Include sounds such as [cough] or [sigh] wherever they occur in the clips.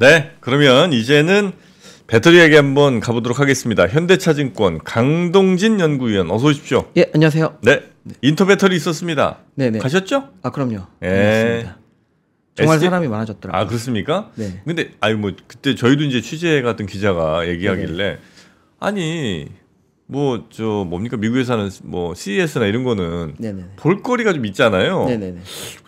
네, 그러면 이제는 배터리에게 한번 가보도록 하겠습니다. 현대차증권 강동진 연구위원 어서 오십시오. 예, 안녕하세요. 네, 인터배터리 있었습니다. 네, 네. 가셨죠? 아, 그럼요. 예. 정말 SG... 사람이 많아졌더라고요. 아, 그렇습니까? 네. 근데 아유 뭐 그때 저희도 이제 취재 갔던 기자가 얘기하길래 네네. 네. 아니 뭐저 뭡니까 미국에 사는 뭐 CES나 이런 거는 네네네. 볼거리가 좀 있잖아요. 네네네.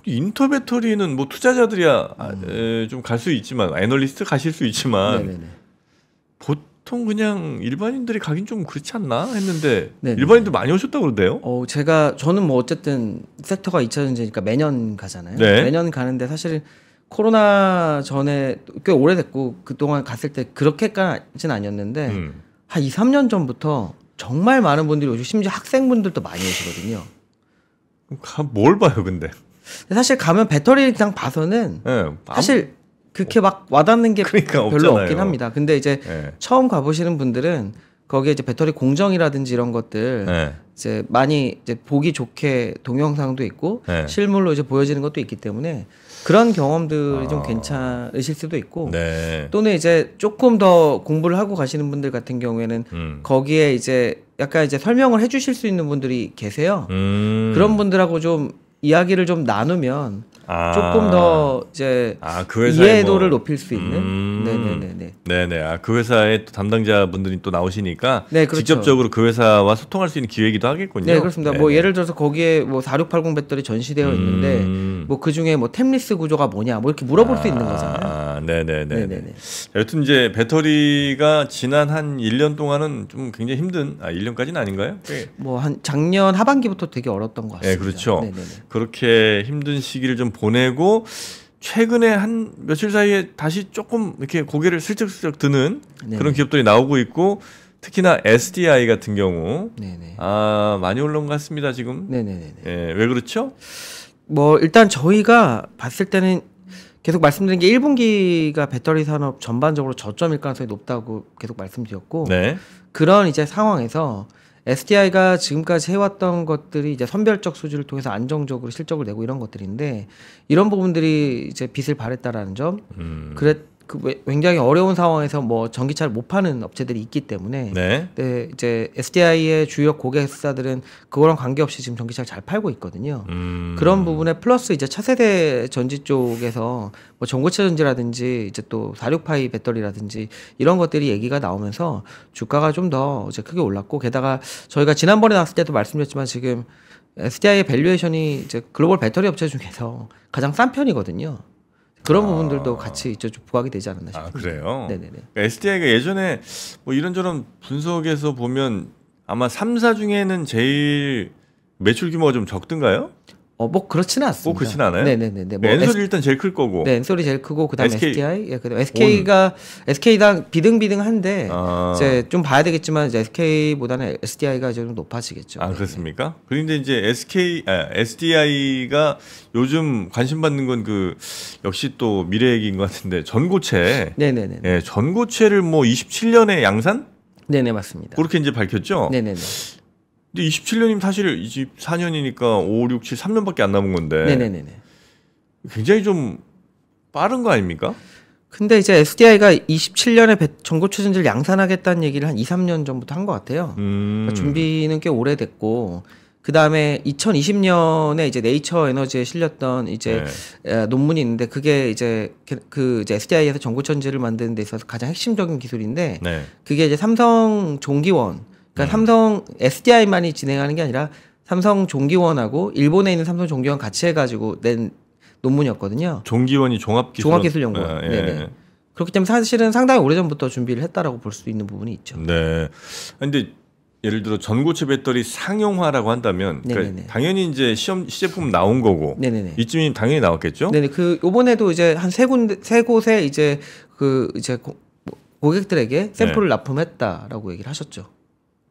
인터배터리는 뭐 투자자들이야 아, 아, 음. 좀갈 수 있지만 애널리스트 가실 수 있지만 네네네. 보통 그냥 일반인들이 가긴 좀 그렇지 않나 했는데 네네네. 일반인들 많이 오셨다고 그러대요. 어 제가 저는 뭐 어쨌든 섹터가 2차 전지니까 매년 가잖아요. 네. 매년 가는데 사실 코로나 전에 꽤 오래됐고 그동안 갔을 때 그렇게까지는 아니었는데 음. 한 2, 3년 전부터 정말 많은 분들이 오시고 심지어 학생분들도 많이 오시거든요. 뭘 봐요, 근데? 사실 가면 배터리상 봐서는 네, 사실 그렇게 막 와닿는 게 그러니까 별로 없잖아요. 없긴 합니다. 근데 이제 네. 처음 가보시는 분들은 거기에 이제 배터리 공정이라든지 이런 것들 네. 이제 많이 이제 보기 좋게 동영상도 있고 실물로 이제 보여지는 것도 있기 때문에 그런 경험들이 아. 좀 괜찮으실 수도 있고 네. 또는 이제 조금 더 공부를 하고 가시는 분들 같은 경우에는 음. 거기에 이제 약간 이제 설명을 해주실 수 있는 분들이 계세요. 음. 그런 분들하고 좀 이야기를 좀 나누면 아. 조금 더 이제 아, 그 뭐 이해도를 뭐... 높일 수 있는 음... 네네네네 네 아, 그 회사의 담당자 분들이 또 나오시니까 네, 그렇죠. 직접적으로 그 회사와 소통할 수 있는 기회이기도 하겠군요. 네 그렇습니다. 네뭐 예를 들어서 거기에 뭐 4680 배터리 전시되어 있는데 음... 뭐그 중에 뭐 템리스 구조가 뭐냐 뭐 이렇게 물어볼 수 있는 아. 거잖아요. 네네네. 네네네. 여튼 이제 배터리가 지난 한 1년 동안은 좀 굉장히 힘든, 아, 1년까지는 아닌가요? 네. 뭐한 작년 하반기부터 되게 어렵던것 같습니다. 네, 그렇죠. 네네네. 그렇게 힘든 시기를 좀 보내고 최근에 한 며칠 사이에 다시 조금 이렇게 고개를 슬쩍슬쩍 드는 네네. 그런 기업들이 나오고 있고 특히나 SDI 같은 경우 네네. 아 많이 올라온 것 같습니다 지금. 네네네. 예, 왜 그렇죠? 뭐 일단 저희가 봤을 때는 계속 말씀드린 게 1분기가 배터리 산업 전반적으로 저점일 가능성이 높다고 계속 말씀드렸고 네. 그런 이제 상황에서 SDI가 지금까지 해왔던 것들이 이제 선별적 수주를 통해서 안정적으로 실적을 내고 이런 것들인데 이런 부분들이 이제 빛을 발했다라는 점, 음. 그랬 그 굉장히 어려운 상황에서 뭐 전기차를 못 파는 업체들이 있기 때문에 네. 네 이제 SDI의 주요 고객사들은 그거랑 관계없이 지금 전기차를 잘 팔고 있거든요. 음. 그런 부분에 플러스 이제 차세대 전지 쪽에서 뭐 전고체 전지라든지 이제 또사4파이 배터리라든지 이런 것들이 얘기가 나오면서 주가가 좀 더 이제 크게 올랐고 게다가 저희가 지난번에 나왔을 때도 말씀드렸지만 지금 SDI의 밸류에이션이 이제 글로벌 배터리 업체 중에서 가장 싼 편이거든요. 그런 아. 부분들도 같이 이제 부각이 되지 않았나 싶습니 아, 그래요? 네네네. 그러 SDI가 예전에 뭐 이런저런 분석에서 보면 아마 3사 중에는 제일 매출 규모가 좀 적든가요? 어, 뭐 그렇지는 뭐 않습니다. 뭐 그렇진 않아요. 네네네. 뭐 엔솔이 S, 일단 제일 클 거고. 네, 엔솔이 제일 크고 그다음에 SK. STI. 예, 그다음 SK가 온. SK당 비등비등한데 아. 이제 좀 봐야 되겠지만 이제 SK보다는 STI가 좀 높아지겠죠. 아 그렇습니까? 네. 그런데 이제 SK, 아, STI가 요즘 관심 받는 건 그 역시 또 미래 얘기인 것 같은데 전고체. 네네네. 예, 전고체를 뭐 27년에 양산? 네네 맞습니다. 그렇게 이제 밝혔죠. 네네네. 근데 27년이면 사실 24년이니까 5, 6, 7, 3년밖에 안 남은 건데. 네네네. 굉장히 좀 빠른 거 아닙니까? 근데 이제 SDI가 27년에 전고 추진제를 양산하겠다는 얘기를 한 2, 3년 전부터 한 것 같아요. 음. 그러니까 준비는 꽤 오래됐고 그 다음에 2020년에 이제 네이처 에너지에 실렸던 이제 네. 논문이 있는데 그게 이제 그, 그 이제 SDI에서 전고천지를 만드는 데 있어서 가장 핵심적인 기술인데 네. 그게 이제 삼성 종기원 그러니까 음. 삼성 SDI만이 진행하는 게 아니라 삼성 종기원하고 일본에 있는 삼성 종기원 같이 해가지고 낸 논문이었거든요. 종기원이 종합기술 종합기술연구원. 아, 예. 네네. 그렇기 때문에 사실은 상당히 오래전부터 준비를 했다라고 볼 수 있는 부분이 있죠. 네. 아, 근데 예를 들어 전고체 배터리 상용화라고 한다면 그러니까 당연히 이제 시험 시제품 나온 거고 네네네. 이쯤이면 당연히 나왔겠죠. 네네 그 요번에도 이제 한세 군데 세 곳에 이제 그 이제 고, 뭐 객들에게 샘플을 네. 납품했다라고 얘기를 하셨죠.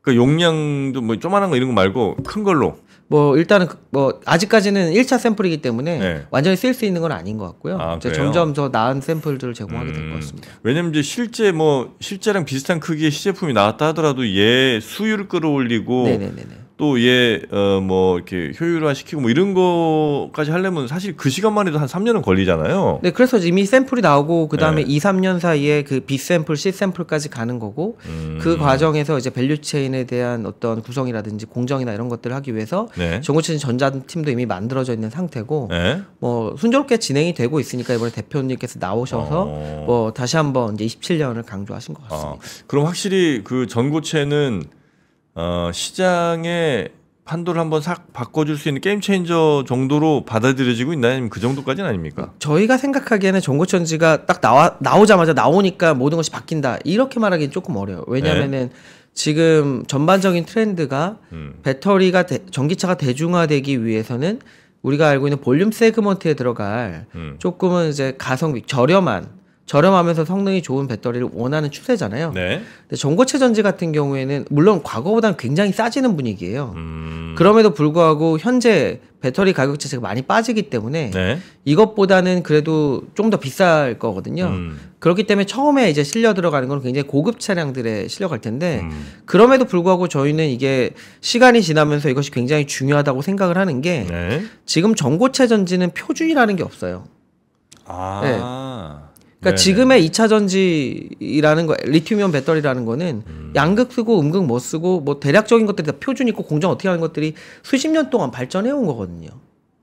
그 용량도 뭐 조만한 거 이런 거 말고 큰 걸로. 뭐 일단은 그 뭐 아직까지는 1차 샘플이기 때문에 네. 완전히 쓸 수 있는 건 아닌 것 같고요. 아, 이제 점점 더 나은 샘플들을 제공하게 음, 될것 같습니다. 왜냐면 이제 실제 뭐 실제랑 비슷한 크기의 시제품이 나왔다 하더라도 얘 수율 끌어올리고 네네네네. 네, 네, 네. 또얘뭐 어 뭐 이렇게 효율화 시키고 뭐 이런 거까지 하려면 사실 그 시간만 해도 한 3년은 걸리잖아요. 네, 그래서 이미 샘플이 나오고 그다음에 네. 2, 3년 사이에 그 B 샘플, C 샘플까지 가는 거고 음. 그 과정에서 이제 밸류 체인에 대한 어떤 구성이라든지 공정이나 이런 것들을 하기 위해서 네. 구체천 전자팀도 이미 만들어져 있는 상태고 네. 뭐 순조롭게 진행이 되고 있으니까 이번에 대표님께서 나오셔서 어. 뭐 다시 한번 이제 27년을 강조하신 것 같습니다. 아, 그럼 확실히 그전구체는 어, 시장의 판도를 한번 싹 바꿔줄 수 있는 게임 체인저 정도로 받아들여지고 있나요? 아니면 그 정도까지는 아닙니까? 저희가 생각하기에는 정고천지가 딱 나와, 나오자마자 나오니까 모든 것이 바뀐다. 이렇게 말하기는 조금 어려워요. 왜냐면은 네. 지금 전반적인 트렌드가 음. 배터리가, 대, 전기차가 대중화되기 위해서는 우리가 알고 있는 볼륨 세그먼트에 들어갈 음. 조금은 이제 가성비, 저렴한 저렴하면서 성능이 좋은 배터리를 원하는 추세잖아요. 네. 근데 전고체 전지 같은 경우에는 물론 과거보다는 굉장히 싸지는 분위기예요. 음... 그럼에도 불구하고 현재 배터리 가격 자체가 많이 빠지기 때문에 네. 이것보다는 그래도 좀 더 비쌀 거거든요. 음... 그렇기 때문에 처음에 이제 실려 들어가는 건 굉장히 고급 차량들에 실려갈 텐데 음... 그럼에도 불구하고 저희는 이게 시간이 지나면서 이것이 굉장히 중요하다고 생각을 하는 게 네. 지금 전고체 전지는 표준이라는 게 없어요. 아. 네. 그러니까 네 지금의 이차 전지라는 거 리튬이온 배터리라는 거는 음. 양극 쓰고 음극 못 쓰고 뭐 대략적인 것들이 다 표준 있고 공정 어떻게 하는 것들이 수십 년 동안 발전해 온 거거든요.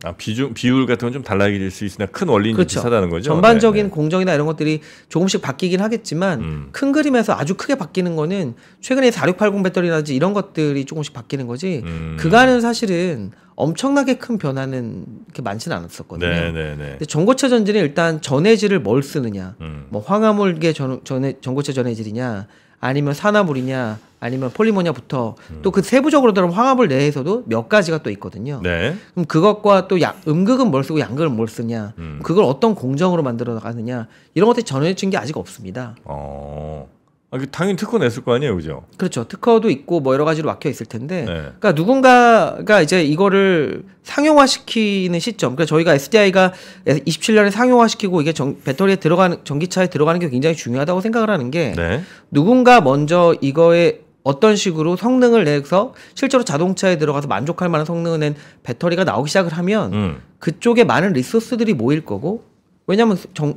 아, 비중 비율 같은 건 좀 달라질 수 있으나 큰 원리는 그렇죠. 비슷하다는 거죠. 전반적인 네, 네 공정이나 이런 것들이 조금씩 바뀌긴 하겠지만 음. 큰 그림에서 아주 크게 바뀌는 거는 최근에 4680 배터리라든지 이런 것들이 조금씩 바뀌는 거지. 음. 그간은 사실은 엄청나게 큰 변화는 그렇게 많지는 않았었거든요. 네네네. 네, 네. 근데 전고체 전질이 일단 전해질을 뭘 쓰느냐, 음. 뭐 황화물계 전, 전해, 전고체 전해질이냐, 아니면 산화물이냐, 아니면 폴리머냐부터 음. 또그 세부적으로 들어 황화물 내에서도 몇 가지가 또 있거든요. 네. 그럼 그것과 또 야, 음극은 뭘 쓰고 양극은 뭘 쓰냐, 음. 그걸 어떤 공정으로 만들어 나가느냐 이런 것들이 전해진 게 아직 없습니다. 어. 아, 그 당연히 특허 냈을 거 아니에요, 그죠? 그렇죠. 특허도 있고 뭐 여러 가지로 막혀 있을 텐데, 네. 그러니까 누군가가 이제 이거를 상용화시키는 시점, 그러니까 저희가 SDI가 27년에 상용화시키고 이게 정, 배터리에 들어가는 전기차에 들어가는 게 굉장히 중요하다고 생각을 하는 게 네. 누군가 먼저 이거에 어떤 식으로 성능을 내서 실제로 자동차에 들어가서 만족할 만한 성능을 낸 배터리가 나오기 시작을 하면 음. 그쪽에 많은 리소스들이 모일 거고 왜냐하면 정,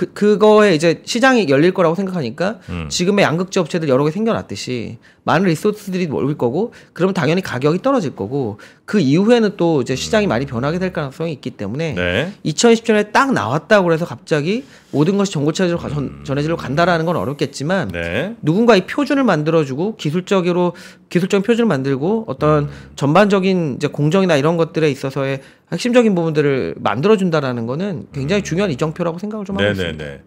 그 그거에 이제 시장이 열릴 거라고 생각하니까 음. 지금의 양극재 업체들 여러 개 생겨났듯이 많은 리소스들이 몰릴 거고 그러면 당연히 가격이 떨어질 거고 그 이후에는 또 이제 시장이 음. 많이 변하게 될 가능성이 있기 때문에 네. 2020년에 딱 나왔다고 해서 갑자기 모든 것이 전고체제로 음. 전해질로 간다라는 건 어렵겠지만 네. 누군가 이 표준을 만들어주고 기술적으로 기술적인 표준을 만들고 어떤 음. 전반적인 이제 공정이나 이런 것들에 있어서의 핵심적인 부분들을 만들어준다라는 거는 굉장히 음. 중요한 이정표라고 생각을 좀 네네네. 하고 있습니다.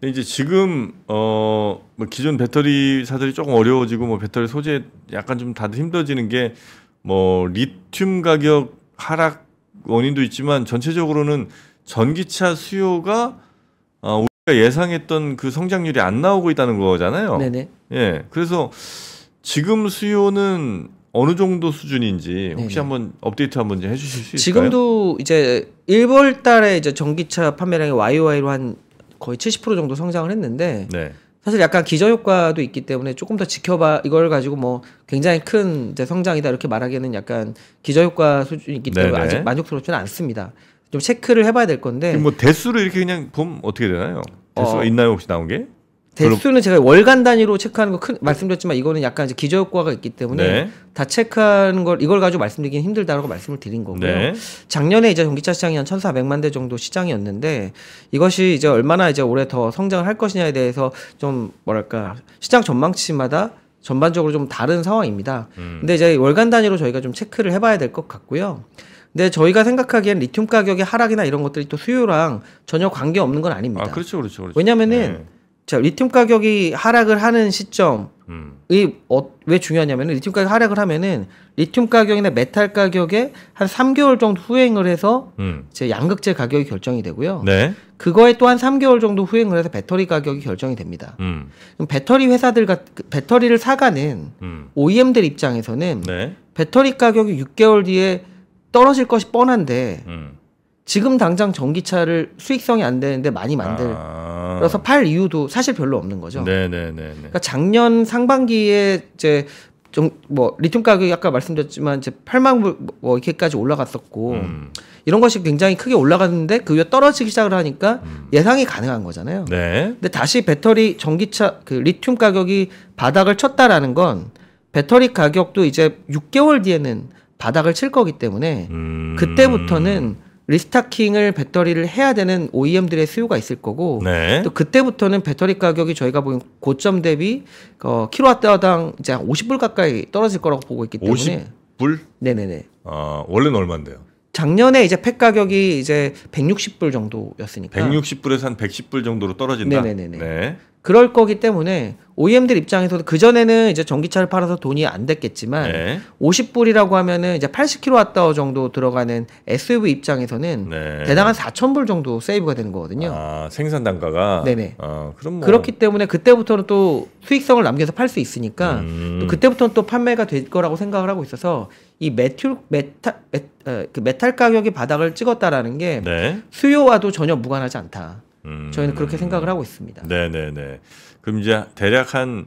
근데 이제 지금 어뭐 기존 배터리사들이 조금 어려워지고 뭐 배터리 소재 약간 좀 다들 힘들어지는 게 뭐 리튬 가격 하락 원인도 있지만 전체적으로는 전기차 수요가 어 우리가 예상했던 그 성장률이 안 나오고 있다는 거잖아요. 네네. 예. 그래서 지금 수요는 어느 정도 수준인지 혹시 네네. 한번 업데이트 한번 해 주실 수 있을까요? 지금도 이제 1월 달에 이제 전기차 판매량이 YOY로 한 거의 70% 정도 성장을 했는데 네. 사실 약간 기저 효과도 있기 때문에 조금 더 지켜봐 이걸 가지고 뭐 굉장히 큰 이제 성장이다 이렇게 말하기에는 약간 기저 효과 수준이기 있 때문에 네네. 아직 만족스럽지는 않습니다. 좀 체크를 해봐야 될 건데 뭐 대수로 이렇게 그냥 보면 어떻게 되나요? 대수가 어, 있나요 혹시 나온 게? 대수는 제가 월간 단위로 체크하는 거 큰, 말씀드렸지만 이거는 약간 이제 기저 효과가 있기 때문에 네. 다 체크하는 걸 이걸 가지고 말씀드리긴 힘들다라고 말씀을 드린 거고요. 네. 작년에 이제 전기차 시장이 한 1,400만 대 정도 시장이었는데 이것이 이제 얼마나 이제 올해 더 성장을 할 것이냐에 대해서 좀 뭐랄까 시장 전망치마다 전반적으로 좀 다른 상황입니다. 음. 근데 이제 월간 단위로 저희가 좀 체크를 해봐야 될 것 같고요. 근데 저희가 생각하기엔 리튬 가격의 하락이나 이런 것들이 또 수요랑 전혀 관계 없는 건 아닙니다. 아, 그렇죠, 그렇죠, 그렇죠. 왜냐면은 네. 자 리튬 가격이 하락을 하는 시점이 음. 어, 왜중요하냐면 리튬 가격 하락을 하면은 리튬 가격이나 메탈 가격에 한 3개월 정도 후행을 해서 음. 이제 양극재 가격이 결정이 되고요. 네. 그거에 또한 3개월 정도 후행을 해서 배터리 가격이 결정이 됩니다. 음. 그럼 배터리 회사들 가, 배터리를 사가는 OEM들 음. 입장에서는 네. 배터리 가격이 6개월 뒤에 떨어질 것이 뻔한데 음. 지금 당장 전기차를 수익성이 안 되는데 많이 만들. 아. 그래서 팔 이유도 사실 별로 없는 거죠. 네네네. 네, 네, 네. 그러니까 작년 상반기에 이제 좀 뭐 리튬 가격이 아까 말씀드렸지만 이제 8만 불 뭐 이렇게까지 올라갔었고 음. 이런 것이 굉장히 크게 올라갔는데 그 위에 떨어지기 시작을 하니까 음. 예상이 가능한 거잖아요. 네. 근데 다시 배터리 전기차 그 리튬 가격이 바닥을 쳤다라는 건 배터리 가격도 이제 6개월 뒤에는 바닥을 칠 거기 때문에 음. 그때부터는 리스타킹을 배터리를 해야 되는 OEM들의 수요가 있을 거고 네. 또 그때부터는 배터리 가격이 저희가 보기엔 고점 대비 어, 킬로와트당 이제 한 50불 가까이 떨어질 거라고 보고 있기 때문에 50불? 네네네. 아 원래는 얼마인데요? 작년에 이제 팩 가격이 이제 160불 정도였으니까 160불에서 한 110불 정도로 떨어진다. 네네네. 네. 그럴 거기 때문에 OEM들 입장에서도 그 전에는 이제 전기차를 팔아서 돈이 안 됐겠지만 네. 50불이라고 하면은 이제 80kWh 정도 들어가는 SUV 입장에서는 네. 대당 한 4,000불 정도 세이브가 되는 거거든요. 아, 생산 단가가 네네. 아, 그럼 뭐... 그렇기 때문에 그때부터는 또 수익성을 남겨서 팔 수 있으니까 음... 또 그때부터는 또 판매가 될 거라고 생각을 하고 있어서 이 메툴 메타 메, 어, 그 메탈 가격이 바닥을 찍었다라는 게 네. 수요와도 전혀 무관하지 않다. 음. 저희는 그렇게 음. 생각을 하고 있습니다. 네네네. 그럼 이제 대략 한,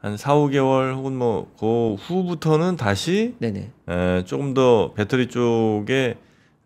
한 4, 5개월 혹은 뭐, 그 후부터는 다시 네네. 에, 조금 더 배터리 쪽에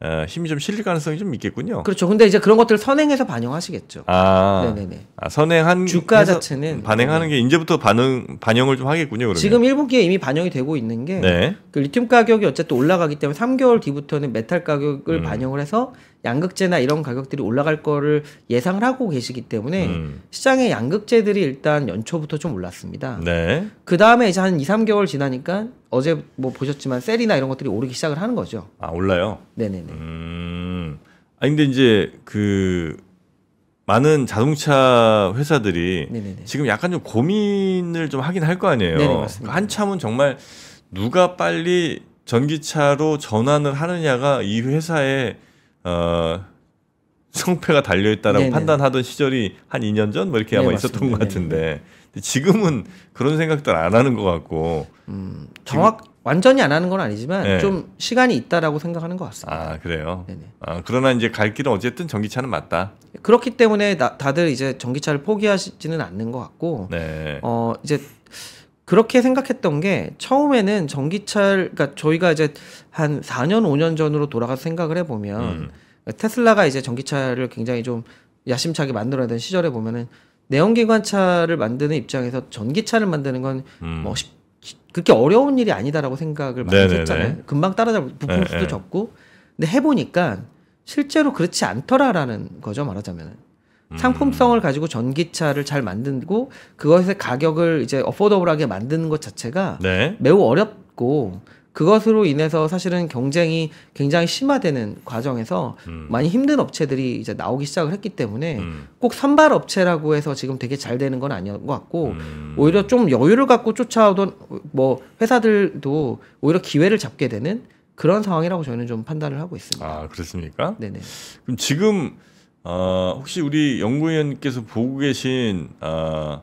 에, 힘이 좀 실릴 가능성이 좀 있겠군요. 그렇죠. 근데 이제 그런 것들을 선행해서 반영하시겠죠. 아, 네네네. 아, 선행한 주가 자체는 반영하는 네. 게 이제부터 반응 반영을 좀 하겠군요. 그러면. 지금 1분기에 이미 반영이 되고 있는 게 네. 그 리튬 가격이 어쨌든 올라가기 때문에 3개월 뒤부터는 메탈 가격을 음. 반영을 해서 양극재나 이런 가격들이 올라갈 거를 예상을 하고 계시기 때문에 음. 시장의 양극재들이 일단 연초부터 좀 올랐습니다. 네. 그 다음에 이제 한 2, 3개월 지나니까 어제 뭐 보셨지만 셀이나 이런 것들이 오르기 시작을 하는 거죠. 아, 올라요? 네네네. 음. 아, 근데 이제 그 많은 자동차 회사들이 네네네. 지금 약간 좀 고민을 좀 하긴 할 거 아니에요. 네네, 그러니까 한참은 정말 누가 빨리 전기차로 전환을 하느냐가 이 회사의 어, 성패가 달려있다라고 네네. 판단하던 시절이 한 2년 전뭐 이렇게 네, 아마 네, 있었던 것 네, 네. 같은데 지금은 그런 생각들 안 하는 것 같고 음, 정확 완전히 안 하는 건 아니지만 네. 좀 시간이 있다라고 생각하는 것 같습니다. 아 그래요. 네네. 아 그러나 이제 갈 길은 어쨌든 전기차는 맞다. 그렇기 때문에 나, 다들 이제 전기차를 포기하시지는 않는 것 같고 네. 어 이제 그렇게 생각했던 게 처음에는 전기차를 그러니까 저희가 이제 한 4년 5년 전으로 돌아가 생각을 해 보면 음. 테슬라가 이제 전기차를 굉장히 좀 야심차게 만들어야 되는 시절에 보면은 내연기관차를 만드는 입장에서 전기차를 만드는 건뭐 음. 뭐 그렇게 어려운 일이 아니다라고 생각을 많이 네네네. 했잖아요. 금방 따라잡고 부품 예, 예. 수도 적고 근데 해보니까 실제로 그렇지 않더라라는 거죠 말하자면. 은 음. 상품성을 가지고 전기차를 잘 만들고 그것의 가격을 이제 어포더블하게 만드는 것 자체가 네. 매우 어렵고 그것으로 인해서 사실은 경쟁이 굉장히 심화되는 과정에서 음. 많이 힘든 업체들이 이제 나오기 시작을 했기 때문에 음. 꼭 선발 업체라고 해서 지금 되게 잘 되는 건 아니었던 것 같고 음. 오히려 좀 여유를 갖고 쫓아오던 뭐 회사들도 오히려 기회를 잡게 되는 그런 상황이라고 저희는 좀 판단을 하고 있습니다. 아 그렇습니까? 네네. 그럼 지금 어, 혹시 우리 연구위원께서 보고 계신 어,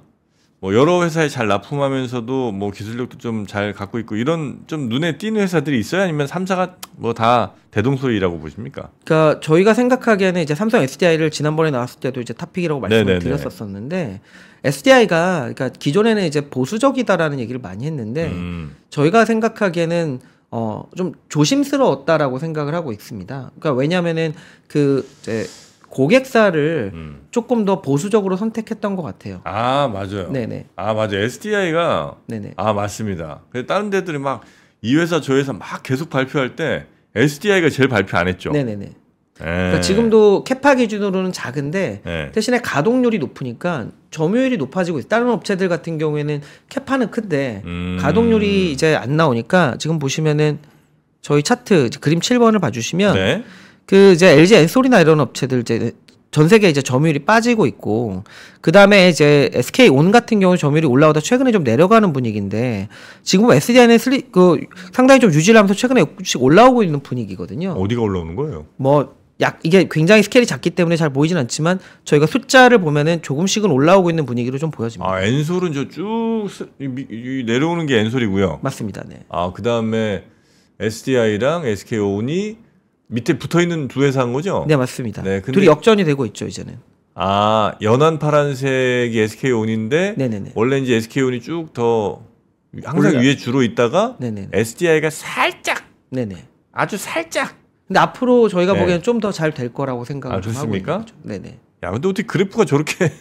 뭐 여러 회사에 잘 납품하면서도 뭐 기술력도 좀 잘 갖고 있고 이런 좀 눈에 띄는 회사들이 있어요? 아니면 삼사가 뭐다 대동소이라고 보십니까? 그러니까 저희가 생각하기에는 이제 삼성 SDI를 지난번에 나왔을 때도 이제 탑픽이라고 말씀을 네네네. 드렸었었는데 SDI가 그러니까 기존에는 이제 보수적이다라는 얘기를 많이 했는데 음. 저희가 생각하기에는 어좀 조심스러웠다라고 생각을 하고 있습니다. 그러니까 왜냐면은 그 이제 고객사를 음. 조금 더 보수적으로 선택했던 것 같아요. 아 맞아요. 네네. 아 맞아. 요 SDI가 네네. 아 맞습니다. 근 다른 데들이 막 이 회사 저 회사 막 계속 발표할 때 SDI가 제일 발표 안 했죠. 네네네. 네. 그러니까 지금도 캐파 기준으로는 작은데 에. 네. 대신에 가동률이 높으니까 점유율이 높아지고 있어요. 다른 업체들 같은 경우에는 캐파는 큰데 음. 가동률이 이제 안 나오니까 지금 보시면은 저희 차트 그림 7번을 봐주시면 네. 그 이제 LG 엔솔이나 이런 업체들 이제 전 세계 이제 점유율이 빠지고 있고 그 다음에 이제 SK 온 같은 경우 점유율이 올라오다 최근에 좀 내려가는 분위기인데 지금 SDI는 슬리 그 상당히 좀 유지를 하면서 최근에 조금씩 올라오고 있는 분위기거든요. 어디가 올라오는 거예요? 뭐 약 이게 굉장히 스케일이 작기 때문에 잘 보이진 않지만 저희가 숫자를 보면은 조금씩은 올라오고 있는 분위기로 좀 보여집니다. 아 엔솔은 저쭉 내려오는 게 엔솔이고요. 맞습니다. 네. 아그 다음에 SDI랑 SK 온이 밑에 붙어 있는 두 회사인 거죠? 네 맞습니다. 네, 근데... 둘이 역전이 되고 있죠 이제는. 아 연한 파란색이 SK 온인데 네네네. 원래 이제 SK 온이 쭉 더 항상 몰라. 위에 주로 있다가 네네네. SDI가 살짝 네네. 아주 살짝. 근데 앞으로 저희가 네. 보기에는 좀 더 잘 될 거라고 아, 생각을 아, 좀 하고 있습니까? 네네. 야 근데 어떻게 그래프가 저렇게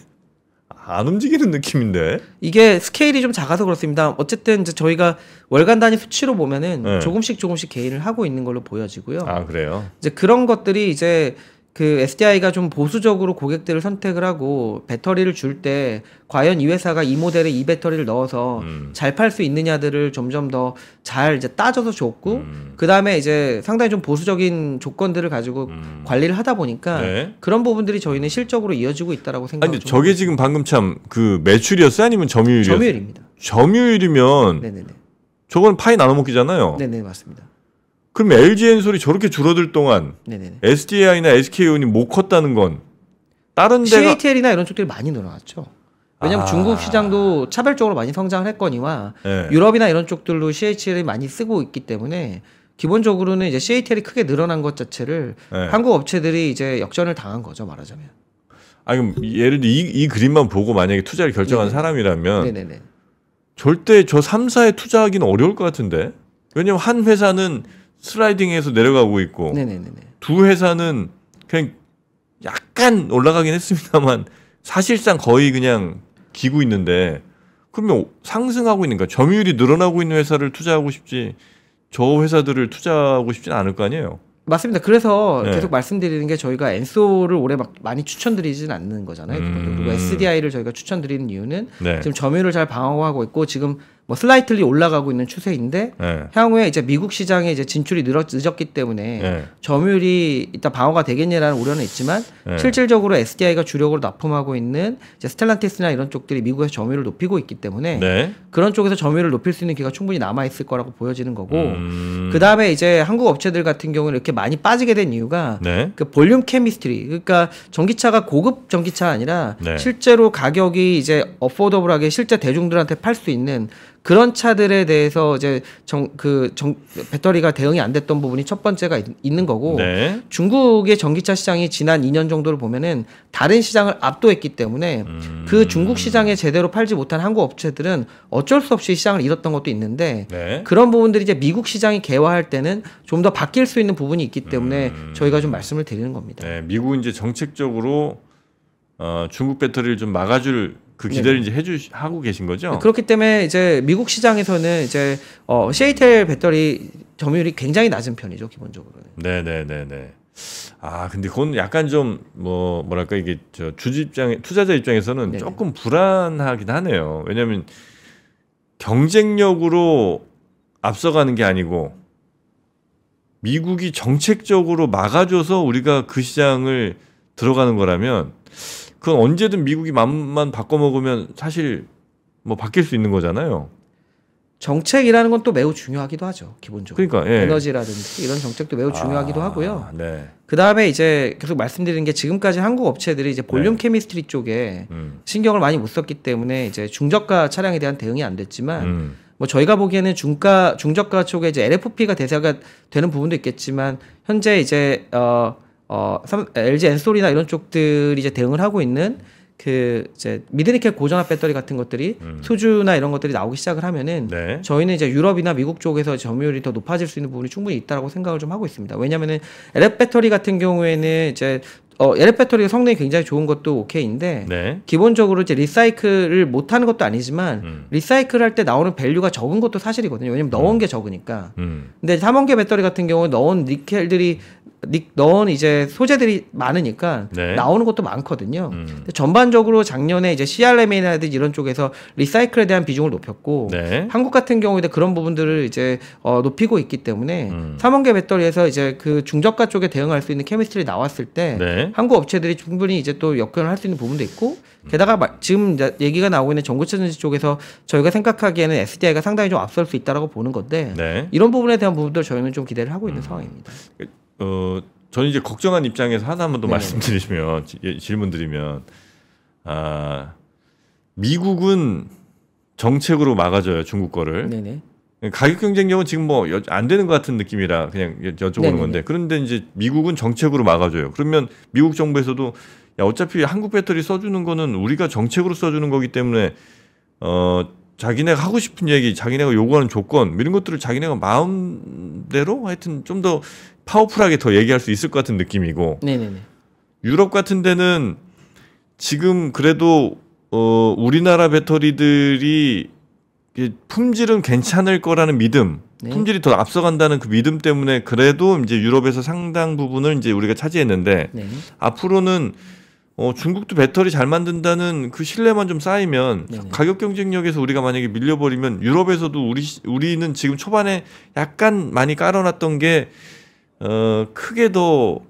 안 움직이는 느낌인데 이게 스케일이 좀 작아서 그렇습니다. 어쨌든 이제 저희가 월간 단위 수치로 보면은 네. 조금씩 조금씩 개인을 하고 있는 걸로 보여지고요. 아 그래요? 이제 그런 것들이 이제 그 SDI가 좀 보수적으로 고객들을 선택을 하고 배터리를 줄 때 과연 이 회사가 이 모델에 이 배터리를 넣어서 음. 잘팔 수 있느냐들을 점점 더 잘 이제 따져서 줬고 음. 그다음에 이제 상당히 좀 보수적인 조건들을 가지고 음. 관리를 하다 보니까 네. 그런 부분들이 저희는 실적으로 이어지고 있다라고 생각합니다. 아니 저게 지금 방금 참 그 매출이었어요 아니면 점유율이었어요? 점유율입니다. 점유율이면 네네네. 저건 파이 나눠 먹기잖아요. 네네 맞습니다. 그럼 LG 엔솔이 저렇게 줄어들 동안 네네네. SDI나 SK온이 못 컸다는 건 다른 데가 CATL이나 이런 쪽들이 많이 늘어났죠. 왜냐하면 아... 중국 시장도 차별적으로 많이 성장을 했거니와 네. 유럽이나 이런 쪽들로 CATL이 많이 쓰고 있기 때문에 기본적으로는 이제 CATL이 크게 늘어난 것 자체를 네. 한국 업체들이 이제 역전을 당한 거죠 말하자면. 아 그럼 예를 들어 이, 이 그림만 보고 만약에 투자를 결정한 네네. 네. 사람이라면 네네네. 절대 저 3사에 투자하기는 어려울 것 같은데. 왜냐면 하한 회사는 슬라이딩해서 내려가고 있고 네네네네. 두 회사는 그냥 약간 올라가긴 했습니다만 사실상 거의 그냥 기고 있는데 그러면 상승하고 있는 거 그러니까 점유율이 늘어나고 있는 회사를 투자하고 싶지 저 회사들을 투자하고 싶진 않을 거 아니에요. 맞습니다. 그래서 네. 계속 말씀드리는 게 저희가 엔소를 올해 막 많이 추천드리진 않는 거잖아요. 음... 그리고 SDI를 저희가 추천드리는 이유는 네. 지금 점유율을 잘 방어하고 있고 지금 뭐 슬라이틀리 올라가고 있는 추세인데 네. 향후에 이제 미국 시장에 이제 진출이 늦었기 때문에 네. 점유율이 일단 방어가 되겠냐라는 우려는 있지만 네. 실질적으로 SDI가 주력으로 납품하고 있는 이제 스텔란티스나 이런 쪽들이 미국에서 점유율을 높이고 있기 때문에 네. 그런 쪽에서 점유율을 높일 수 있는 기회가 충분히 남아 있을 거라고 보여지는 거고 음... 그 다음에 이제 한국 업체들 같은 경우는 이렇게 많이 빠지게 된 이유가 네. 그 볼륨 케미스트리 그러니까 전기차가 고급 전기차 아니라 네. 실제로 가격이 이제 어포더블하게 실제 대중들한테 팔 수 있는 그런 차들에 대해서 이제 정, 그 정, 배터리가 대응이 안 됐던 부분이 첫 번째가 있, 는 거고 네. 중국의 전기차 시장이 지난 2년 정도를 보면은 다른 시장을 압도했기 때문에 그 음... 그 중국 시장에 제대로 팔지 못한 한국 업체들은 어쩔 수 없이 시장을 잃었던 것도 있는데 네. 그런 부분들이 이제 미국 시장이 개화할 때는 좀 더 바뀔 수 있는 부분이 있기 때문에 음... 저희가 좀 말씀을 드리는 겁니다. 네, 미국 이제 정책적으로 어, 중국 배터리를 좀 막아줄 그 기대를 네 이제 해주 하고 계신 거죠. 그렇기 때문에 이제 미국 시장에서는 이제 어, 시에이 l 배터리 점유율이 굉장히 낮은 편이죠 기본적으로는. 네네네네. 네, 네, 네. 아 근데 그건 약간 좀뭐 뭐랄까 이게 저 주주 입장 투자자 입장에서는 네네. 조금 불안하긴 하네요. 왜냐하면 경쟁력으로 앞서가는 게 아니고 미국이 정책적으로 막아줘서 우리가 그 시장을 들어가는 거라면 그건 언제든 미국이 마음만 바꿔먹으면 사실 뭐 바뀔 수 있는 거잖아요. 정책이라는 건 또 매우 중요하기도 하죠 기본적으로 그러니까, 예. 에너지라든지 이런 정책도 매우 아, 중요하기도 아, 하고요 네. 그다음에 이제 계속 말씀드리는 게 지금까지 한국 업체들이 이제 볼륨 네. 케미스트리 쪽에 음. 신경을 많이 못 썼기 때문에 이제 중저가 차량에 대한 대응이 안 됐지만 음. 뭐 저희가 보기에는 중가 중저가 쪽에 이제 LFP가 대세가 되는 부분도 있겠지만 현재 이제 어 어, 삼, LG 엔솔이나 이런 쪽들이 이제 대응을 하고 있는 그 이제 미드니켈 고전압 배터리 같은 것들이 음. 소주나 이런 것들이 나오기 시작을 하면은 네. 저희는 이제 유럽이나 미국 쪽에서 점유율이 더 높아질 수 있는 부분이 충분히 있다라고 생각을 좀 하고 있습니다. 왜냐면은 LF 배터리 같은 경우에는 이제 어, LF 배터리 성능이 굉장히 좋은 것도 오케이인데 네. 기본적으로 이제 리사이클을 못 하는 것도 아니지만 음. 리사이클 할 때 나오는 밸류가 적은 것도 사실이거든요. 왜냐면 음. 넣은 음. 게 적으니까. 음. 근데 삼원계 배터리 같은 경우는 넣은 니켈들이 넣은 이제 소재들이 많으니까 네. 나오는 것도 많거든요. 음. 전반적으로 작년에 이제 c r m 이나든지 이런 쪽에서 리사이클에 대한 비중을 높였고 네. 한국 같은 경우에도 그런 부분들을 이제 어, 높이고 있기 때문에 음. 삼원계 배터리에서 이제 그 중저가 쪽에 대응할 수 있는 케미스트리 나왔을 때 네. 한국 업체들이 충분히 이제 또역할을할 수 있는 부분도 있고 게다가 마, 지금 얘기가 나오고 있는 전구체 전지 쪽에서 저희가 생각하기에는 SDI가 상당히 좀 앞설 수 있다라고 보는 건데 네. 이런 부분에 대한 부분들 저희는 좀 기대를 하고 있는 음. 상황입니다. 어 저는 이제 걱정한 입장에서 하나만 더 네. 말씀드리면 예, 질문드리면 아 미국은 정책으로 막아줘요 중국 거를. 네네. 네. 가격 경쟁력은 지금 뭐 안 되는 것 같은 느낌이라 그냥 여쭤보는 네네 네, 건데 네. 그런데 이제 미국은 정책으로 막아줘요. 그러면 미국 정부에서도 야 어차피 한국 배터리 써주는 거는 우리가 정책으로 써주는 거기 때문에 어 자기네가 하고 싶은 얘기, 자기네가 요구하는 조건 뭐 이런 것들을 자기네가 마음대로 하여튼 좀더 파워풀하게 더 얘기할 수 있을 것 같은 느낌이고 네네네. 유럽 같은 데는 지금 그래도 어, 우리나라 배터리들이 품질은 괜찮을 거라는 믿음, 네. 품질이 더 앞서간다는 그 믿음 때문에 그래도 이제 유럽에서 상당 부분을 이제 우리가 차지했는데 네. 앞으로는 어, 중국도 배터리 잘 만든다는 그 신뢰만 좀 쌓이면 네 가격 경쟁력에서 우리가 만약에 밀려버리면 유럽에서도 우리 우리는 지금 초반에 약간 많이 깔아놨던 게 어, 크게 더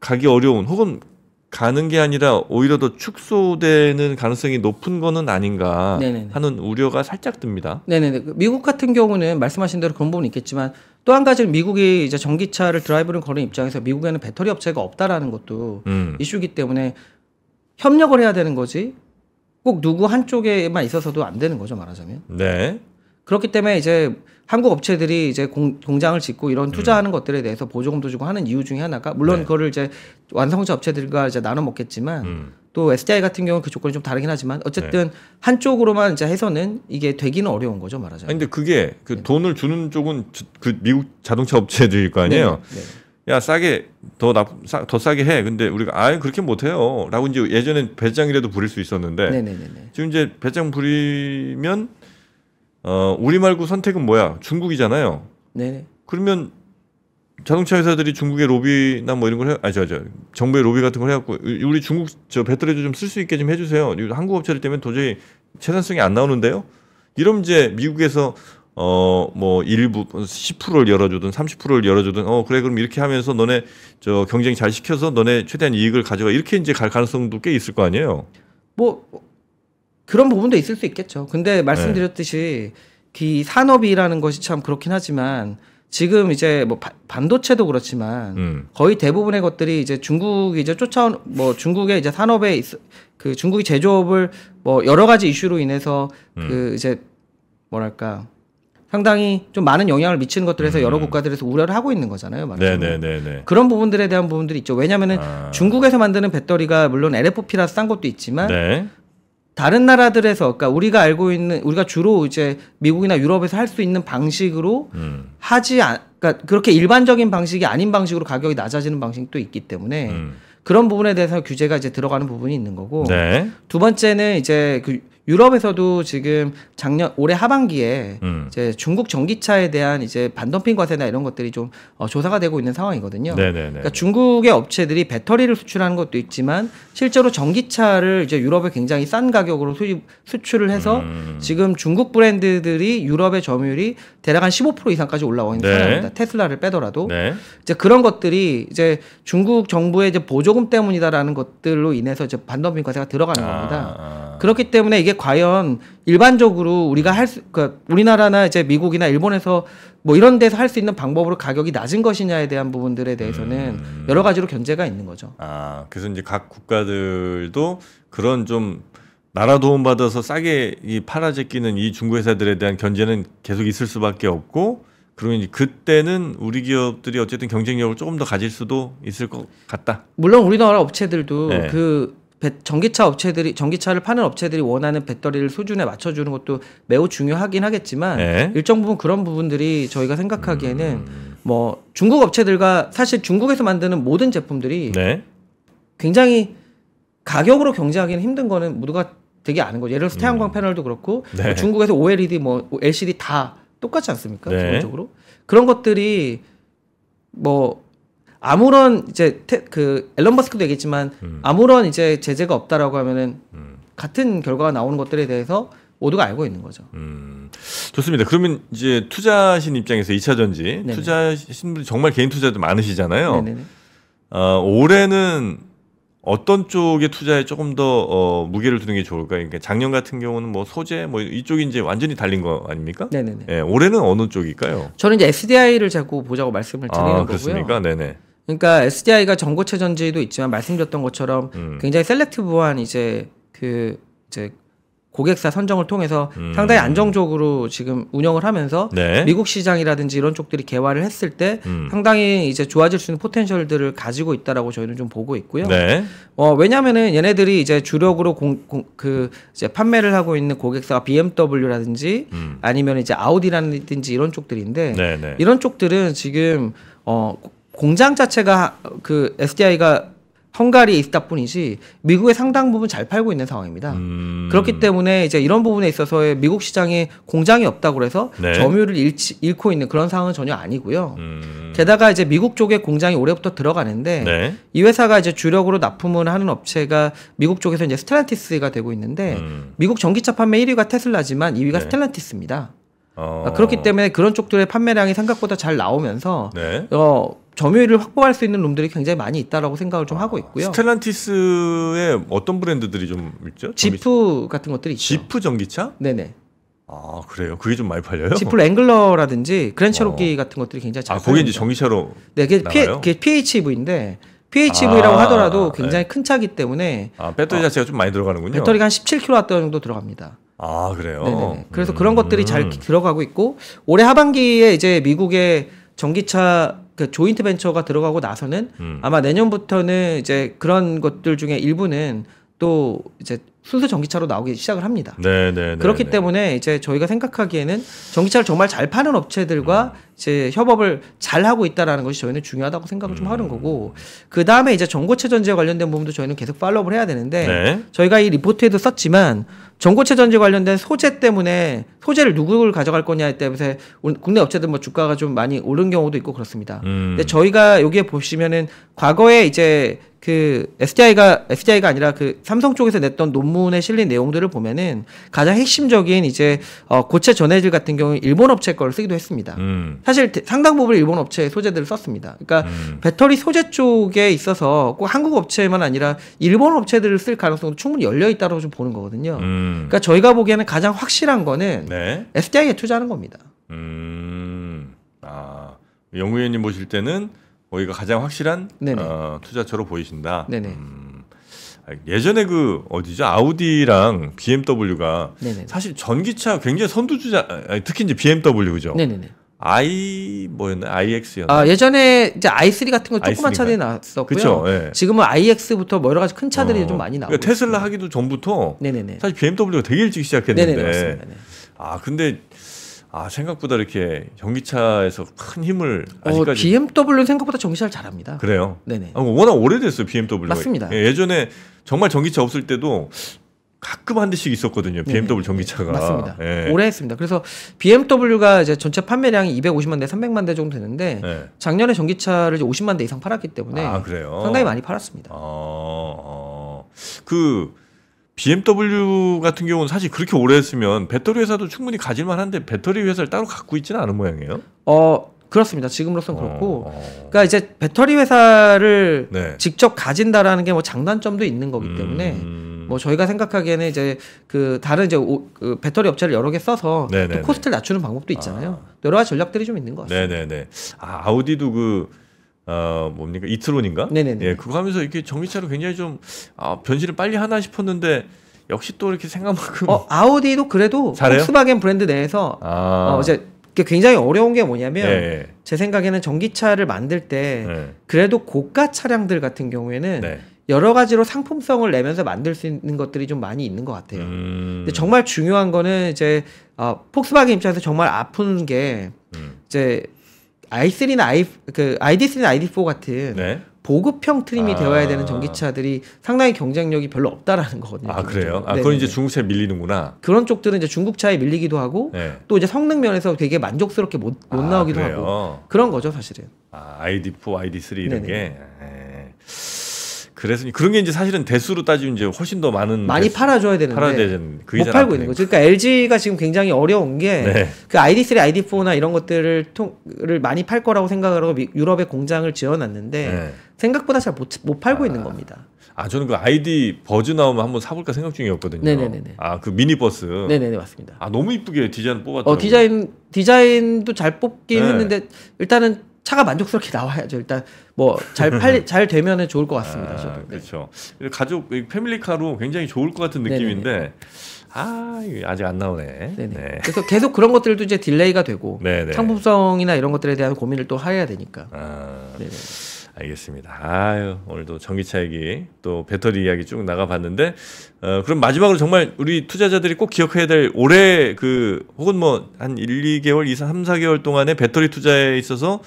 가기 어려운 혹은 가는 게 아니라 오히려 더 축소되는 가능성이 높은 거는 아닌가 네네네. 하는 우려가 살짝 듭니다. 네네 그 미국 같은 경우는 말씀하신 대로 그런 부분이 있겠지만 또 한 가지는 미국이 이제 전기차를 드라이브를 거는 입장에서 미국에는 배터리 업체가 없다라는 것도 음. 이슈기 때문에 협력을 해야 되는 거지 꼭 누구 한쪽에만 있어서도 안 되는 거죠 말하자면. 네. 그렇기 때문에 이제 한국 업체들이 이제 공, 장을 짓고 이런 음. 투자하는 음. 것들에 대해서 보조금도 주고 하는 이유 중에 하나가 물론 네. 그거를 이제 완성차 업체들과 이제 나눠 먹겠지만 음. 또 SDI 같은 경우는 그 조건이 좀 다르긴 하지만 어쨌든 네. 한쪽으로만 이제 해서는 이게 되기는 어려운 거죠 말하자면. 근데 그게 그 네. 돈을 주는 쪽은 그 미국 자동차 업체들일 거 아니에요. 네, 네, 네. 야 싸게 더나더 싸게 해. 근데 우리가 아예 그렇게 못 해요.라고 이제 예전엔 배짱이라도 부릴 수 있었는데 네네네네. 지금 이제 배짱 부리면 어, 우리말고 선택은 뭐야? 중국이잖아요. 네. 그러면 자동차 회사들이 중국의 로비나 뭐 이런 걸 해, 아저 저 정부의 로비 같은 걸 해갖고 우리 중국 저 배터리도 좀쓸 수 있게 좀 해주세요. 한국 업체들 때문에 도저히 채산성이 안 나오는데요. 이럼 이제 미국에서 어뭐 일부 10%를 열어주든 30%를 열어주든 어 그래 그럼 이렇게 하면서 너네 저 경쟁 잘 시켜서 너네 최대한 이익을 가져가 이렇게 이제 갈 가능성도 꽤 있을 거 아니에요. 뭐 그런 부분도 있을 수 있겠죠. 근데 네. 말씀드렸듯이 이 산업이라는 것이 참 그렇긴 하지만 지금 이제 뭐 바, 반도체도 그렇지만 음. 거의 대부분의 것들이 이제 중국이 이제 쫓아온 뭐 중국의 이제 산업에 있, 그 중국이 제조업을 뭐 여러 가지 이슈로 인해서 음. 그 이제 뭐랄까 상당히 좀 많은 영향을 미치는 것들에서 음. 여러 국가들에서 우려를 하고 있는 거잖아요. 네네네 그런 부분들에 대한 부분들이 있죠. 왜냐하면은 아. 중국에서 만드는 배터리가 물론 LFP라서 싼 것도 있지만 네. 다른 나라들에서 그러니까 우리가 알고 있는 우리가 주로 이제 미국이나 유럽에서 할 수 있는 방식으로 음. 하지 않 그러니까 그렇게 일반적인 방식이 아닌 방식으로 가격이 낮아지는 방식도 있기 때문에 음. 그런 부분에 대해서 규제가 이제 들어가는 부분이 있는 거고 네. 두 번째는 이제 그 유럽에서도 지금 작년 올해 하반기에 음. 이제 중국 전기차에 대한 이제 반덤핑 과세나 이런 것들이 좀 어, 조사가 되고 있는 상황이거든요. 그러니까 중국의 업체들이 배터리를 수출하는 것도 있지만 실제로 전기차를 이제 유럽에 굉장히 싼 가격으로 수입 수출을 해서 음. 지금 중국 브랜드들이 유럽의 점유율이 대략 한 15% 이상까지 올라와 있는 네. 상황입니다. 테슬라를 빼더라도 네. 이제 그런 것들이 이제 중국 정부의 이제 보조금 때문이다라는 것들로 인해서 이제 반덤핑 과세가 들어가는 아. 겁니다. 그렇기 때문에 이게 과연 일반적으로 우리가 할 수, 그러니까 우리나라나 이제 미국이나 일본에서 뭐 이런 데서 할 수 있는 방법으로 가격이 낮은 것이냐에 대한 부분들에 대해서는 음. 여러 가지로 견제가 있는 거죠. 아, 그래서 이제 각 국가들도 그런 좀 나라 도움 받아서 싸게 이 팔아 제끼는 이 중고 회사들에 대한 견제는 계속 있을 수밖에 없고 그러면 이제 그때는 우리 기업들이 어쨌든 경쟁력을 조금 더 가질 수도 있을 것 같다. 물론 우리나라 업체들도 네. 그 전기차 업체들이 전기차를 파는 업체들이 원하는 배터리를 수준에 맞춰주는 것도 매우 중요하긴 하겠지만 네. 일정 부분 그런 부분들이 저희가 생각하기에는 음. 뭐 중국 업체들과 사실 중국에서 만드는 모든 제품들이 네. 굉장히 가격으로 경쟁하기는 힘든 거는 모두가 되게 아는 거죠. 예를 들어서 음. 태양광 음. 패널도 그렇고 네. 뭐 중국에서 OLED 뭐 LCD 다 똑같지 않습니까? 네. 기본적으로 그런 것들이 뭐 아무런 이제 테, 그 앨런 버스크도 얘기했지만 음. 아무런 이제 제재가 없다라고 하면은 음. 같은 결과가 나오는 것들에 대해서 모두가 알고 있는 거죠. 음. 좋습니다. 그러면 이제 투자신 하 입장에서 2차 전지 투자신 하 분이 정말 개인 투자도 많으시잖아요. 네 어, 올해는 어떤 쪽에 투자에 조금 더 어, 무게를 두는 게 좋을까? 그러니까 작년 같은 경우는 뭐 소재 뭐 이쪽이 이제 완전히 달린 거 아닙니까? 네네네. 예, 올해는 어느 쪽일까요? 저는 이제 SDI를 자꾸 보자고 말씀을 아, 드리는 아, 거고요. 그렇습니까? 네네. 그러니까 SDI가 전고체 전지도 있지만 말씀드렸던 것처럼 음. 굉장히 셀렉티브한 이제 그 이제 고객사 선정을 통해서 음. 상당히 안정적으로 지금 운영을 하면서 네. 미국 시장이라든지 이런 쪽들이 개화를 했을 때 음. 상당히 이제 좋아질 수 있는 포텐셜들을 가지고 있다라고 저희는 좀 보고 있고요. 네. 어, 왜냐면은 얘네들이 이제 주력으로 공, 공, 그 이제 판매를 하고 있는 고객사가 BMW라든지 음. 아니면 이제 아우디라든지 이런 쪽들인데 네, 네. 이런 쪽들은 지금 어 공장 자체가 그 SDI가 헝가리에 있다 뿐이지 미국의 상당 부분 잘 팔고 있는 상황입니다. 음... 그렇기 때문에 이제 이런 부분에 있어서의 미국 시장에 공장이 없다고 그래서 네. 점유율을 잃지, 잃고 있는 그런 상황은 전혀 아니고요. 음... 게다가 이제 미국 쪽에 공장이 올해부터 들어가는데 네. 이 회사가 이제 주력으로 납품을 하는 업체가 미국 쪽에서 이제 스텔란티스가 되고 있는데 음... 미국 전기차 판매 1위가 테슬라지만 2위가 네. 스텔란티스입니다. 어. 아, 그렇기 때문에 그런 쪽들의 판매량이 생각보다 잘 나오면서 네. 어, 점유율을 확보할 수 있는 놈들이 굉장히 많이 있다라고 생각을 좀 아, 하고 있고요. 스텔란티스의 어떤 브랜드들이 좀 있죠? 지프 같은 것들이 있죠. 지프 전기차? 네네. 아 그래요? 그게 좀 많이 팔려요? 지플 앵글러라든지 그랜체로키 어. 같은 것들이 굉장히 잘. 아 그게 이제 전기차로. 네, 그게, 피, 그게 PHEV인데 PHEV라고 아, 하더라도 굉장히 네. 큰 차기 때문에. 아 배터리 어, 자체가 좀 많이 들어가는군요. 배터리가 한1 7 k w 정도 들어갑니다. 아 그래요. 네네. 음. 그래서 음. 그런 것들이 잘 들어가고 있고 올해 하반기에 이제 미국의 전기차 그 조인트 벤처가 들어가고 나서는 음. 아마 내년부터는 이제 그런 것들 중에 일부는 또 이제 순수 전기차로 나오기 시작을 합니다. 네네 네, 네, 네. 그렇기 네네. 때문에 이제 저희가 생각하기에는 전기차를 정말 잘 파는 업체들과 음. 이제 협업을 잘 하고 있다라는 것이 저희는 중요하다고 생각을 음. 좀 하는 음. 거고 그 다음에 이제 전고체 전지와 관련된 부분도 저희는 계속 팔로우를 해야 되는데 네. 저희가 이 리포트에도 썼지만 전고체 전지 관련된 소재 때문에 소재를 누구를 가져갈 거냐에 때문에 국내 업체들 뭐 주가가 좀 많이 오른 경우도 있고 그렇습니다. 음. 근데 저희가 여기에 보시면은 과거에 이제 그 SDI가 SDI가 아니라 그 삼성 쪽에서 냈던 논문에 실린 내용들을 보면은 가장 핵심적인 이제 어 고체 전해질 같은 경우 일본 업체 걸 쓰기도 했습니다. 음. 사실 상당 부분 일본 업체의 소재들을 썼습니다. 그러니까 음. 배터리 소재 쪽에 있어서 꼭 한국 업체만 아니라 일본 업체들을 쓸 가능성도 충분히 열려 있다고 좀 보는 거거든요. 음. 그러니까 저희가 보기에는 가장 확실한 거는 네. SDI에 투자하는 겁니다. 음. 아, 영우 의원님 보실 때는 거기가 가장 확실한 어, 투자처로 보이신다. 음, 아, 예전에 그 어디죠 아우디랑 BMW가 네네. 사실 전기차 굉장히 선두주자 아, 특히 이제 BMW죠. 네네네. i 뭐였나 iX였나? 아 예전에 이제 i3 같은 거 조그만 차들이 나왔었고요. 그쵸, 예. 지금은 iX부터 뭐 여러 가지 큰 차들이 어, 좀 많이 나오고. 그러니까 테슬라 있어요. 하기도 전부터 네네네. 사실 BMW가 되게 일찍 시작했는데. 네네 맞습니다. 네. 아 근데 아 생각보다 이렇게 전기차에서 큰 힘을 어, 아직까지 어, BMW 생각보다 전기차를 잘합니다. 그래요. 네네. 아, 워낙 오래됐어요 b m w 맞습니다. 예, 전에 정말 전기차 없을 때도 가끔 한 대씩 있었거든요. BMW 네네. 전기차가. 맞습니다. 예. 오래 했습니다. 그래서 BMW가 이제 전체 판매량이 250만 대, 300만 대 정도 되는데 예. 작년에 전기차를 이제 50만 대 이상 팔았기 때문에 아, 그래요? 상당히 많이 팔았습니다. 아, 아. 그 BMW 같은 경우는 사실 그렇게 오래 했으면 배터리 회사도 충분히 가질만 한데 배터리 회사를 따로 갖고 있지는 않은 모양이에요. 어 그렇습니다. 지금으로선 그렇고, 어. 어. 그러니까 이제 배터리 회사를 네. 직접 가진다라는 게 뭐 장단점도 있는 거기 때문에 음... 뭐 저희가 생각하기에는 이제 그 다른 이제 오, 그 배터리 업체를 여러 개 써서 네네네. 또 코스트를 낮추는 방법도 있잖아요. 아. 여러 가지 전략들이 좀 있는 것 같습니다. 네네네. 아, 아우디도 그 어, 뭡니까 이트론인가? 네네네. 예, 그거 하면서 이렇게 전기차를 굉장히 좀 아, 변신을 빨리 하나 싶었는데 역시 또 이렇게 생각만큼 어, 아우디도 그래도 폭스바겐 브랜드 내에서 아. 어, 이제 굉장히 어려운 게 뭐냐면 예, 예. 제 생각에는 전기차를 만들 때 예. 그래도 고가 차량들 같은 경우에는 네. 여러 가지로 상품성을 내면서 만들 수 있는 것들이 좀 많이 있는 것 같아요. 음... 근데 정말 중요한 거는 이제 어, 폭스바겐 입장에서 정말 아픈 게 음. 이제 i3나 i 그 ID3나 ID4 같은 네. 보급형 트림이 아... 되어야 되는 전기차들이 상당히 경쟁력이 별로 없다라는 거거든요. 아 그래요? 아 그건 이제 중국차에 밀리는구나. 그런 쪽들은 이제 중국차에 밀리기도 하고 네. 또 이제 성능 면에서 되게 만족스럽게 못, 못 아, 나오기도 그래요? 하고 그런 거죠 사실은. 아 ID4, ID3 이런 네네. 게. 그래서 그런 게 이제 사실은 대수로 따지면 이제 훨씬 더 많은 많이 대수, 팔아줘야 되는데 팔아야 되는 그못 팔고 있는 거죠. 그러니까 LG가 지금 굉장히 어려운 게그 네. ID3, 그 ID4나 이런 것들을 통을 많이 팔 거라고 생각을 하고 유럽에 공장을 지어놨는데 네. 생각보다 잘못 못 팔고 아. 있는 겁니다. 아 저는 그 아이디 버즈 나오면 한번 사볼까 생각 중이었거든요. 아 그 미니버스. 네네네 맞습니다. 아 너무 이쁘게 디자인 뽑았더라고요. 어 디자인 디자인도 잘 뽑긴 네. 했는데 일단은 차가 만족스럽게 나와야죠. 일단 뭐 잘 팔리 [laughs] 잘 되면은 좋을 것 같습니다. 아, 저도. 네. 그렇죠. 가족 패밀리카로 굉장히 좋을 것 같은 느낌인데 네네아 아직 안 나오네. 네네. 네. 그래서 계속 그런 것들도 이제 딜레이가 되고 네네. 상품성이나 이런 것들에 대한 고민을 또 해야 되니까. 아, 네네. 알겠습니다. 아유 오늘도 전기차 얘기 또 배터리 이야기 쭉 나가봤는데 어, 그럼 마지막으로 정말 우리 투자자들이 꼭 기억해야 될 올해 그 혹은 뭐한 1, 2개월, 2, 3, 4개월 동안의 배터리 투자에 있어서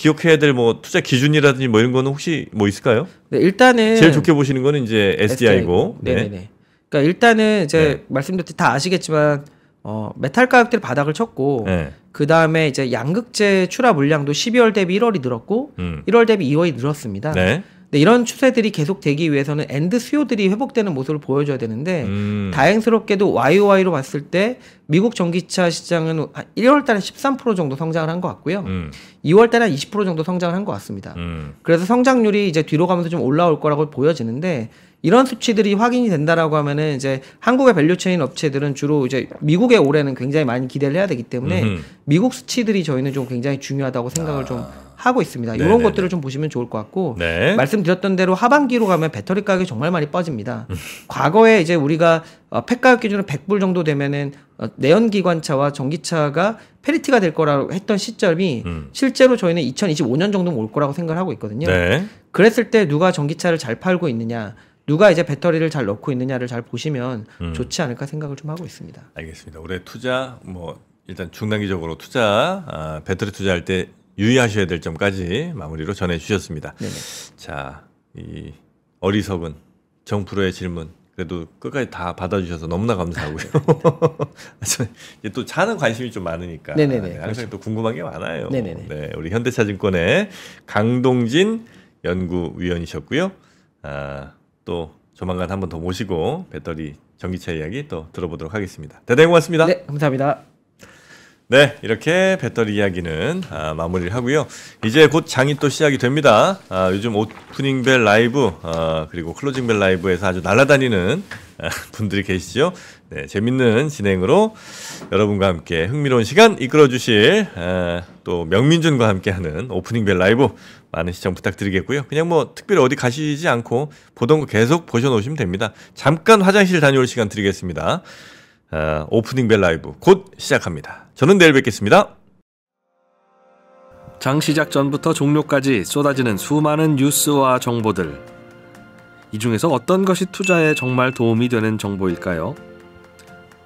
기억해야 될 뭐 투자 기준이라든지 뭐 이런 거는 혹시 뭐 있을까요? 네, 일단은 제일 좋게 보시는 거는 이제 SDI고. 네, 네, 네. 그러니까 일단은 이제 네. 말씀드렸듯이 다 아시겠지만 어, 메탈 가격들이 바닥을 쳤고 네. 그 다음에 이제 양극재 출하 물량도 12월 대비 1월이 늘었고 음. 1월 대비 2월이 늘었습니다. 네. 근데 네, 이런 추세들이 계속 되기 위해서는 엔드 수요들이 회복되는 모습을 보여줘야 되는데 음. 다행스럽게도 YOY로 봤을 때 미국 전기차 시장은 1월 달에 13% 정도 성장을 한 것 같고요. 음. 2월 달에 한20% 정도 성장을 한 것 같습니다. 음. 그래서 성장률이 이제 뒤로 가면서 좀 올라올 거라고 보여지는데 이런 수치들이 확인이 된다라고 하면은 이제 한국의 밸류체인 업체들은 주로 이제 미국의 올해는 굉장히 많이 기대를 해야 되기 때문에 음흠. 미국 수치들이 저희는 좀 굉장히 중요하다고 생각을 아. 좀 하고 있습니다. 네네네. 이런 네, 것들을 네. 좀 보시면 좋을 것 같고 네. 말씀드렸던 대로 하반기로 가면 배터리 가격이 정말 많이 빠집니다. 음. [laughs] 과거에 이제 우리가 어, 팩 가격 기준으로 100불 정도 되면은 어, 내연기관차와 전기차가 페리티가 될 거라고 했던 시점이 음. 실제로 저희는 2025년 정도면 올 거라고 생각을 하고 있거든요. 네. 그랬을 때 누가 전기차를 잘 팔고 있느냐 누가 이제 배터리를 잘 넣고 있느냐를 잘 보시면 음. 좋지 않을까 생각을 좀 하고 있습니다. 알겠습니다. 올해 투자 뭐 일단 중단기적으로 투자 아, 배터리 투자할 때 유의하셔야 될 점까지 마무리로 전해 주셨습니다. 자, 이 어리석은 정프로의 질문 그래도 끝까지 다 받아주셔서 너무나 감사하고요. [laughs] 네. [laughs] 이제 또 차는 관심이 좀 많으니까 네네네, 네, 항상 그렇죠. 또 궁금한 게 많아요. 네네네. 네, 우리 현대차증권의 강동진 연구위원이셨고요. 아, 또 조만간 한번 더 모시고 배터리 전기차 이야기 또 들어보도록 하겠습니다. 대단히 고맙습니다. 네, 감사합니다. 네, 이렇게 배터리 이야기는 아, 마무리를 하고요. 이제 곧 장이 또 시작이 됩니다. 아, 요즘 오프닝 벨 라이브 아, 그리고 클로징 벨 라이브에서 아주 날아다니는 아, [laughs] 분들이 계시죠. 네, 재밌는 진행으로 여러분과 함께 흥미로운 시간 이끌어주실 아, 또 명민준과 함께하는 오프닝 벨 라이브 많은 시청 부탁드리겠고요. 그냥 뭐 특별히 어디 가시지 않고 보던 거 계속 보셔놓으시면 됩니다. 잠깐 화장실 다녀올 시간 드리겠습니다. 아, 오프닝 벨 라이브 곧 시작합니다. 저는 내일 뵙겠습니다. 장 시작 전부터 종료까지 쏟아지는 수많은 뉴스와 정보들. 이 중에서 어떤 것이 투자에 정말 도움이 되는 정보일까요?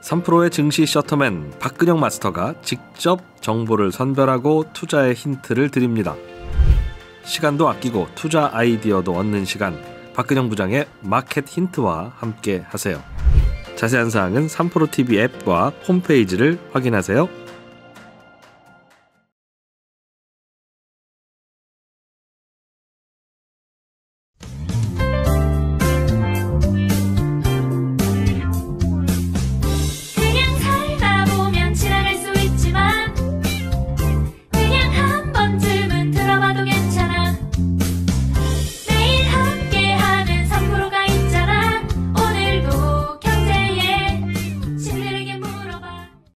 3프로의 증시 셔터맨 박근영 마스터가 직접 정보를 선별하고 투자의 힌트를 드립니다. 시간도 아끼고 투자 아이디어도 얻는 시간 박근영 부장의 마켓 힌트와 함께 하세요. 자세한 사항은 3프로TV 앱과 홈페이지를 확인하세요.